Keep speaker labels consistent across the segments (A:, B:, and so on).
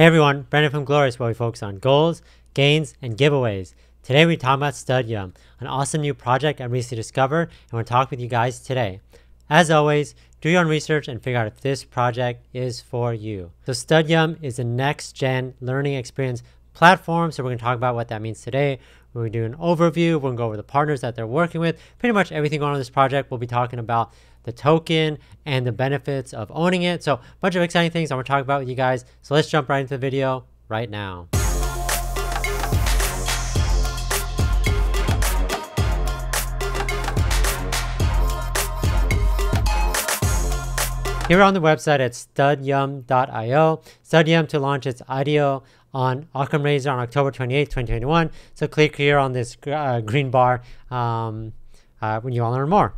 A: Hey everyone, Brandon from Glorious where we focus on goals, gains, and giveaways. Today we are talking about Studium, an awesome new project I recently discovered and we are talking with you guys today. As always, do your own research and figure out if this project is for you. So Studium is a next-gen learning experience platform, so we're going to talk about what that means today. We're going to do an overview, we're going to go over the partners that they're working with, pretty much everything going on this project we'll be talking about the token and the benefits of owning it. So a bunch of exciting things I am going to talk about with you guys. So let's jump right into the video right now. Here on the website at studyum.io, Studyum to launch its IDO on Occam Razor on October 28, 2021. So click here on this uh, green bar um, uh, when you want to learn more.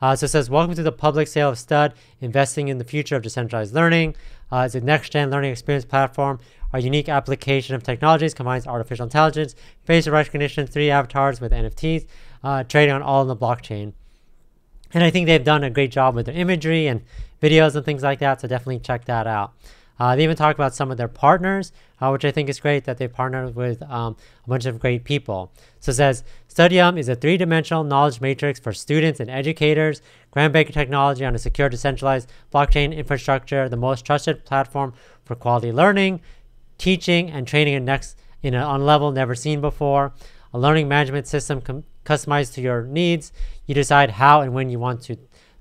A: Uh, so it says, welcome to the public sale of STUD, investing in the future of decentralized learning. Uh, it's a next-gen learning experience platform. Our unique application of technologies combines artificial intelligence, facial recognition, three avatars with NFTs, uh, trading on all in the blockchain. And I think they've done a great job with their imagery and videos and things like that, so definitely check that out. Uh, they even talk about some of their partners, uh, which I think is great that they partnered with um, a bunch of great people. So it says Studium is a three dimensional knowledge matrix for students and educators. Grant Baker Technology on a secure, decentralized blockchain infrastructure, the most trusted platform for quality learning, teaching, and training in, next, in an on level never seen before. A learning management system com- customized to your needs. You decide how and when you want to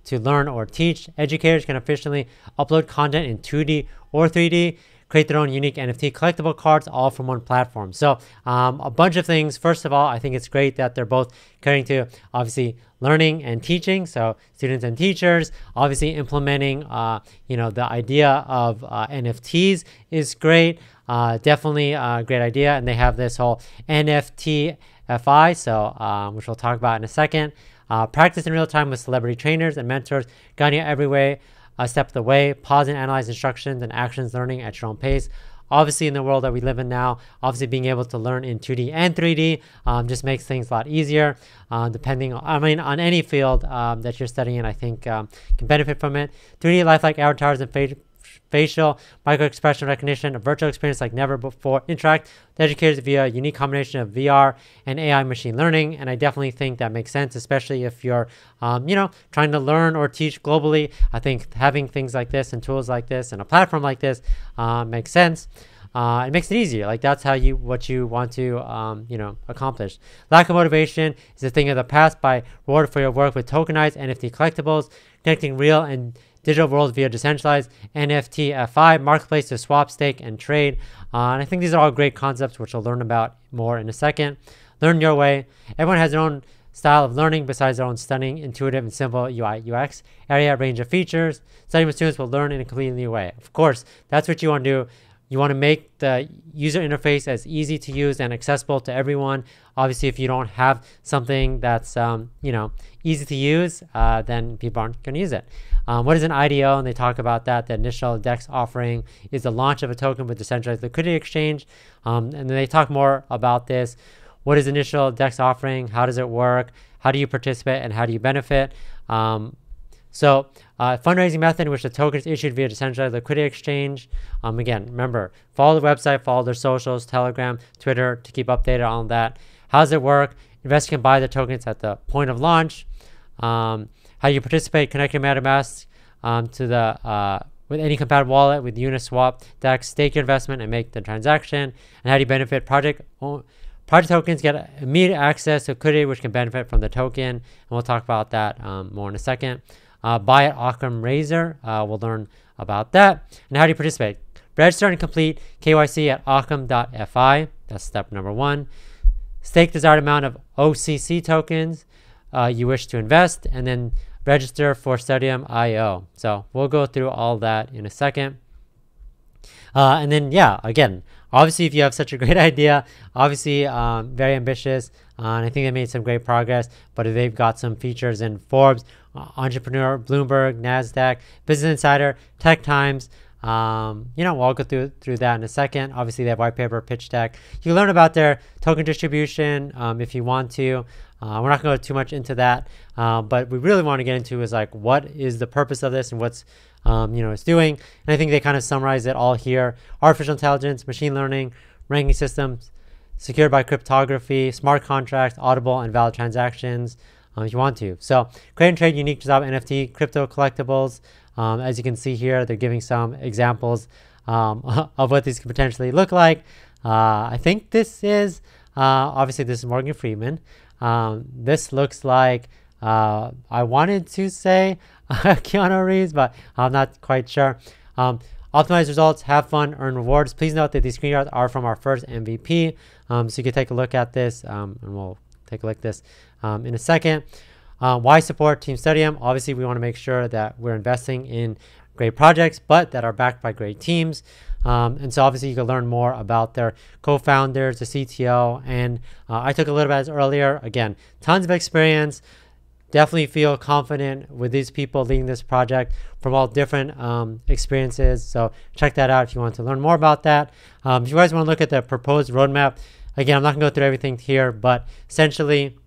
A: to learn or teach. Educators can efficiently upload content in 2D or 3D, create their own unique NFT collectible cards all from one platform. So, um, a bunch of things. First of all, I think it's great that they're both caring to obviously learning and teaching. So, students and teachers, obviously implementing, uh, you know, the idea of uh, NFTs is great. Uh, definitely a great idea. And they have this whole NFT FI, so um, which we'll talk about in a second. Uh, practice in real time with celebrity trainers and mentors, guiding you every way, a step of the way, pause and analyze instructions and actions learning at your own pace. Obviously, in the world that we live in now, obviously being able to learn in 2D and 3D um, just makes things a lot easier. Uh, depending, on, I mean, on any field um, that you're studying, I think um, can benefit from it. 3D lifelike avatars and facial micro-expression recognition, a virtual experience like never before. Interact with educators via a unique combination of VR and AI machine learning. And I definitely think that makes sense, especially if you're, um, you know, trying to learn or teach globally. I think having things like this and tools like this and a platform like this uh, makes sense. Uh, it makes it easier. Like that's how you what you want to um, you know accomplish. Lack of motivation is a thing of the past. By reward for your work with tokenized NFT collectibles, connecting real and digital world via decentralized NFTFI, marketplace to swap, stake, and trade. Uh, and I think these are all great concepts, which we'll learn about more in a second. Learn your way. Everyone has their own style of learning besides their own stunning, intuitive, and simple UI UX area range of features. Studying with students will learn in a completely new way. Of course, that's what you want to do. You want to make the user interface as easy to use and accessible to everyone. Obviously, if you don't have something that's um, you know easy to use, uh, then people aren't going to use it. Um, what is an IDO? And they talk about that. The initial DEX offering is the launch of a token with decentralized liquidity exchange. Um, and they talk more about this. What is initial DEX offering? How does it work? How do you participate and how do you benefit? Um, so uh, fundraising method in which the token is issued via decentralized liquidity exchange. Um, again, remember, follow the website, follow their socials, Telegram, Twitter to keep updated on that. How does it work? Investors can buy the tokens at the point of launch. Um, how you participate, connect your MetaMask um, to the uh, with any compatible wallet with Uniswap DEX, stake your investment and make the transaction. And how do you benefit? Project project tokens get immediate access to liquidity, which can benefit from the token, and we'll talk about that um, more in a second uh, buy at Occam Razor. Uh, we'll learn about that. And how do you participate? Register and complete KYC at occam.fi. That's step number one. Stake desired amount of OCC tokens uh, you wish to invest, and then register for Sodium IO. So we'll go through all that in a second. Uh, and then, yeah, again, obviously, if you have such a great idea, obviously um, very ambitious, uh, and I think they made some great progress. But they've got some features in Forbes, uh, Entrepreneur, Bloomberg, Nasdaq, Business Insider, Tech Times. Um, you know, we'll I'll go through through that in a second. Obviously, they have white paper, pitch deck. You can learn about their token distribution um, if you want to. Uh, we're not going to go too much into that, uh, but we really want to get into is like what is the purpose of this and what's um, you know, is doing. And I think they kind of summarize it all here. Artificial intelligence, machine learning, ranking systems, secured by cryptography, smart contracts, audible and valid transactions um, if you want to. So create and trade unique job NFT, crypto collectibles. Um, as you can see here, they're giving some examples um, of what these could potentially look like. Uh, I think this is, uh, obviously this is Morgan Freeman. Um, this looks like, uh, I wanted to say Keanu Reeves, but I'm not quite sure. Um, optimize results, have fun, earn rewards. Please note that these screenshots are from our first MVP, um, so you can take a look at this, um, and we'll take a look at this um, in a second. Uh, why support Team Studium? Obviously, we want to make sure that we're investing in great projects, but that are backed by great teams. Um, and so obviously you can learn more about their co-founders, the CTO, and uh, I took a little bit earlier. Again, tons of experience, definitely feel confident with these people leading this project from all different um, experiences. So check that out if you want to learn more about that. Um, if you guys want to look at the proposed roadmap, again, I'm not going to go through everything here, but essentially,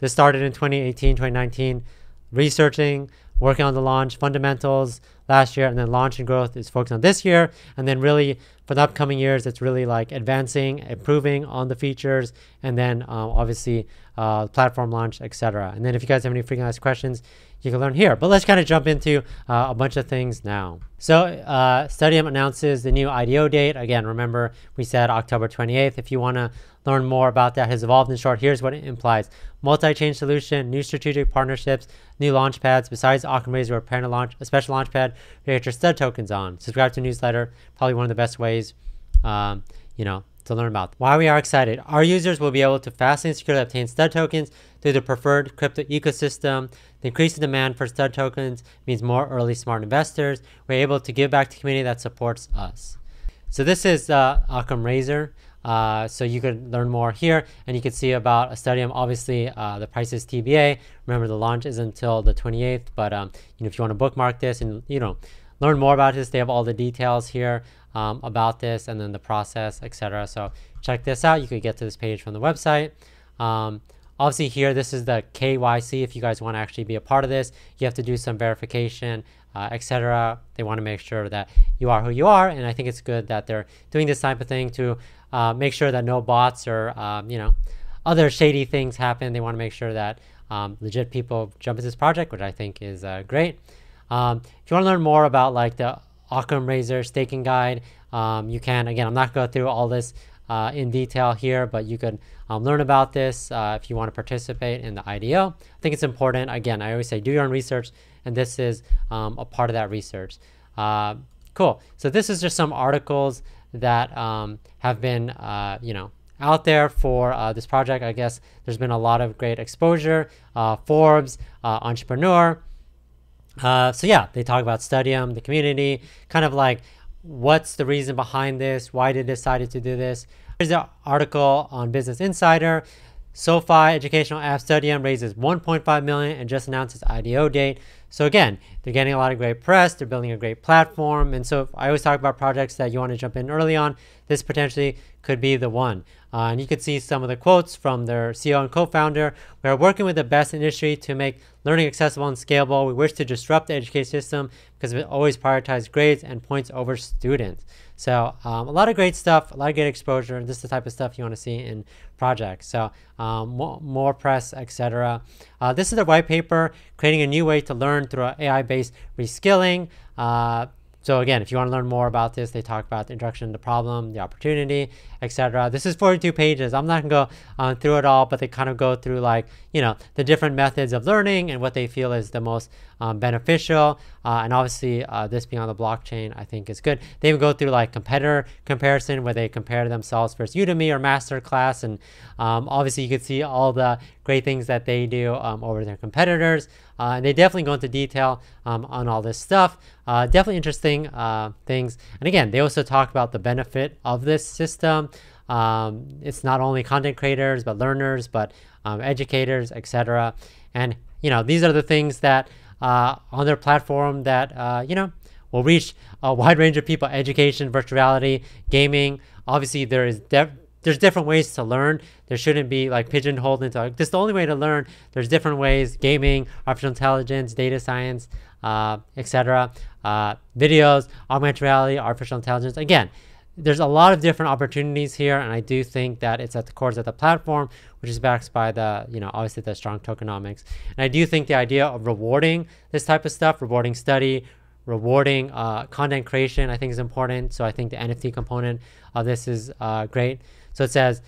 A: this started in 2018, 2019, researching, working on the launch fundamentals last year, and then launch and growth is focused on this year, and then really for the upcoming years, it's really like advancing, improving on the features, and then um, obviously uh, platform launch, etc. And then if you guys have any freelance questions, you can learn here. But let's kind of jump into uh, a bunch of things now. So uh, Studium announces the new IDO date. Again, remember we said October 28th. If you want to learn more about that has evolved. In short, here's what it implies multi-chain solution, new strategic partnerships, new launch pads. Besides Akam we're to launch a special launch pad to get your stud tokens on. Subscribe to the newsletter, probably one of the best ways, um, you know, to learn about. Why we are excited. Our users will be able to fast and securely obtain stud tokens through the preferred crypto ecosystem. The increased demand for stud tokens means more early smart investors. We're able to give back to community that supports us. So this is uh, Occam Razor. Uh, so you could learn more here and you can see about Astadium. Obviously, uh, the price is TBA. Remember, the launch is until the 28th, but um, you know, if you want to bookmark this and you know, learn more about this, they have all the details here um, about this and then the process, etc. So check this out. You could get to this page from the website. Um, obviously here, this is the KYC. If you guys want to actually be a part of this, you have to do some verification, uh, etc. They want to make sure that you are who you are. And I think it's good that they're doing this type of thing to uh, make sure that no bots or um, you know other shady things happen. They want to make sure that um, legit people jump into this project, which I think is uh, great. Um, if you want to learn more about like the Occam Razor staking guide, um, you can. Again, I'm not going through all this uh, in detail here, but you can um, learn about this uh, if you want to participate in the IDO. I think it's important. Again, I always say do your own research, and this is um, a part of that research. Uh, Cool. So this is just some articles that um, have been, uh, you know, out there for uh, this project. I guess there's been a lot of great exposure. Uh, Forbes, uh, Entrepreneur. Uh, so yeah, they talk about Studium, the community, kind of like what's the reason behind this? Why they decided to do this? Here's an article on Business Insider SoFi Educational App Studium raises 1.5 million and just announced its IDO date. So again, they're getting a lot of great press. They're building a great platform, and so I always talk about projects that you want to jump in early on. This potentially could be the one. Uh, and you could see some of the quotes from their CEO and co-founder. We are working with the best industry to make learning accessible and scalable. We wish to disrupt the education system because we always prioritize grades and points over students. So um, a lot of great stuff, a lot of great exposure, and this is the type of stuff you want to see in projects. So um, more, more, press, etc. Uh, this is the white paper, creating a new way to learn through AI-based reskilling. Uh, so again, if you want to learn more about this, they talk about the introduction to the problem, the opportunity, etc. This is 42 pages. I'm not going to go um, through it all, but they kind of go through like, you know, the different methods of learning and what they feel is the most um, beneficial. Uh, and obviously, uh, this being on the blockchain, I think is good. They would go through like competitor comparison where they compare themselves versus Udemy or MasterClass. And um, obviously, you can see all the great things that they do um, over their competitors. Uh, and they definitely go into detail um, on all this stuff. Uh, definitely interesting uh, things. And again, they also talk about the benefit of this system. Um, it's not only content creators, but learners, but um, educators, etc. And you know, these are the things that uh, on their platform that uh, you know will reach a wide range of people: education, virtual reality, gaming. Obviously, there is there's different ways to learn. There shouldn't be like pigeonholed into like, this is the only way to learn. There's different ways: gaming, artificial intelligence, data science, uh, etc. Uh, videos, augmented reality, artificial intelligence. Again, there's a lot of different opportunities here, and I do think that it's at the core of the platform, which is backed by the you know obviously the strong tokenomics. And I do think the idea of rewarding this type of stuff, rewarding study, rewarding uh, content creation, I think is important. So I think the NFT component of this is uh, great. So it says,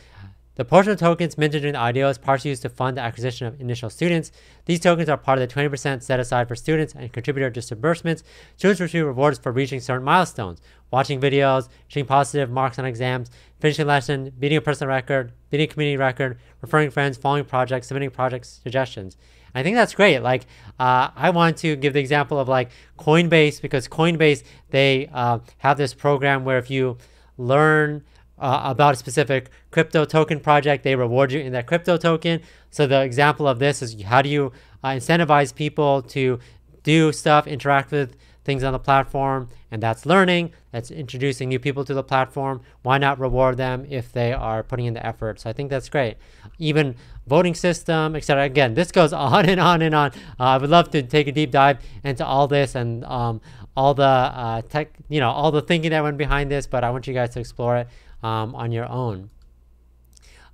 A: the portion of tokens minted during the IDO is partially used to fund the acquisition of initial students. These tokens are part of the 20% set aside for students and contributor disbursements. Students receive rewards for reaching certain milestones, watching videos, achieving positive marks on exams, finishing a lesson, beating a personal record, beating a community record, referring friends, following projects, submitting project suggestions. I think that's great. Like, uh, I want to give the example of like Coinbase because Coinbase, they uh, have this program where if you learn uh, about a specific crypto token project, they reward you in that crypto token. So the example of this is how do you uh, incentivize people to do stuff, interact with things on the platform, and that's learning. That's introducing new people to the platform. Why not reward them if they are putting in the effort? So I think that's great. Even voting system, etc. Again, this goes on and on and on. Uh, I would love to take a deep dive into all this and um, all the uh, tech, you know, all the thinking that went behind this, but I want you guys to explore it um, on your own.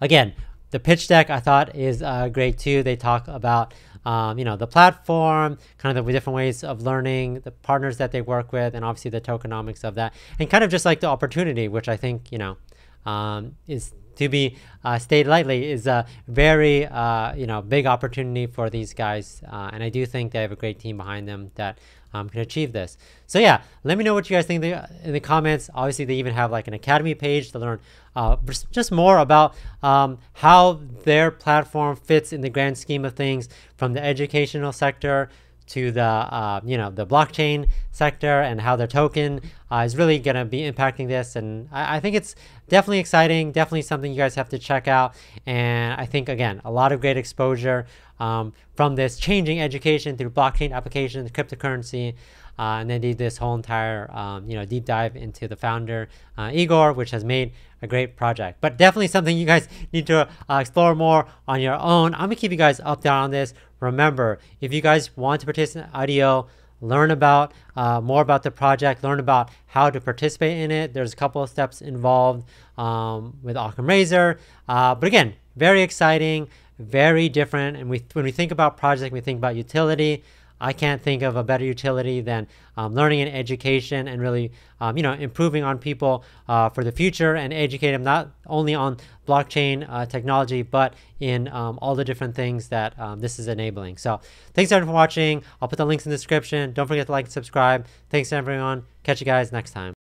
A: Again, the pitch deck I thought is uh, great too. They talk about um, you know the platform, kind of the different ways of learning, the partners that they work with, and obviously the tokenomics of that, and kind of just like the opportunity, which I think you know um, is to be uh, stayed lightly is a very uh, you know big opportunity for these guys, uh, and I do think they have a great team behind them that um, can achieve this. So yeah, let me know what you guys think in the comments. Obviously, they even have like an academy page to learn uh, just more about um, how their platform fits in the grand scheme of things from the educational sector to the uh, you know the blockchain sector and how their token uh, is really going to be impacting this. And I, I, think it's definitely exciting, definitely something you guys have to check out. And I think again, a lot of great exposure um, from this changing education through blockchain applications, cryptocurrency, uh, and they did this whole entire um, you know deep dive into the founder uh, Igor, which has made a great project. But definitely something you guys need to uh, explore more on your own. I'm gonna keep you guys up on this. Remember, if you guys want to participate in IDEO, learn about uh, more about the project, learn about how to participate in it. There's a couple of steps involved um, with Occam Razor, uh, but again, very exciting very different. And we, when we think about project, we think about utility. I can't think of a better utility than um, learning and education and really, um, you know, improving on people uh, for the future and educate them not only on blockchain uh, technology, but in um, all the different things that um, this is enabling. So thanks everyone for watching. I'll put the links in the description. Don't forget to like and subscribe. Thanks everyone. Catch you guys next time.